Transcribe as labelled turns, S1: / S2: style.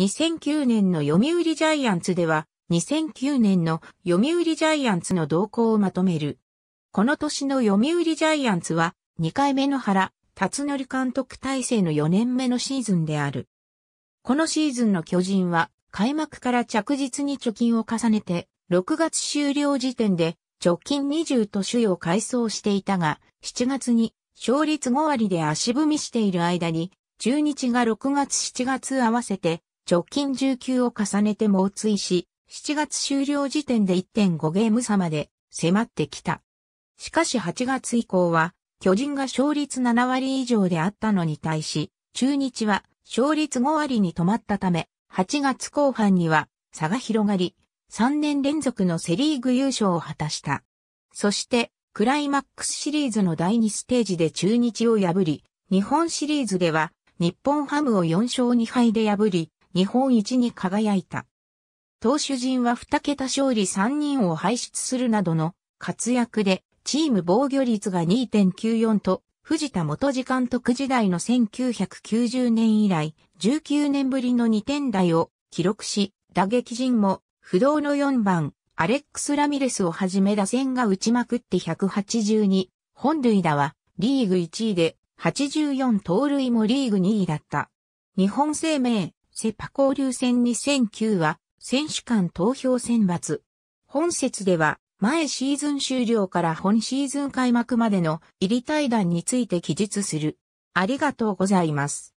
S1: 2009年の読売ジャイアンツでは、2009年の読売ジャイアンツの動向をまとめる。この年の読売ジャイアンツは、2回目の原、辰則監督体制の4年目のシーズンである。このシーズンの巨人は、開幕から着実に貯金を重ねて、6月終了時点で、直近20都首位を改装していたが、7月に勝率5割で足踏みしている間に、中日が6月7月合わせて直近19を重ねて猛追し、7月終了時点で1.5ゲーム差まで迫ってきた。しかし8月以降は、巨人が勝率7割以上であったのに対し、中日は勝率5割に止まったため、8月後半には差が広がり、3年連続のセリーグ優勝を果たした。そして、クライマックスシリーズの第2ステージで中日を破り、日本シリーズでは日本ハムを4勝2敗で破り、日本一に輝いた。投手陣は2桁勝利3人を排出するなどの活躍で、チーム防御率が2.94と、藤田元次監督時代の1990年以来、19年ぶりの2点台を記録し、打撃陣も不動の4番、アレックス・ラミレスをはじめ打線が打ちまくって182、本塁打はリーグ1位で84盗塁もリーグ2位だった。日本生命、セパ交流戦2009は、選手間投票選抜。本節では、前シーズン終了から本シーズン開幕までの入り対談について記述する。ありがとうございます。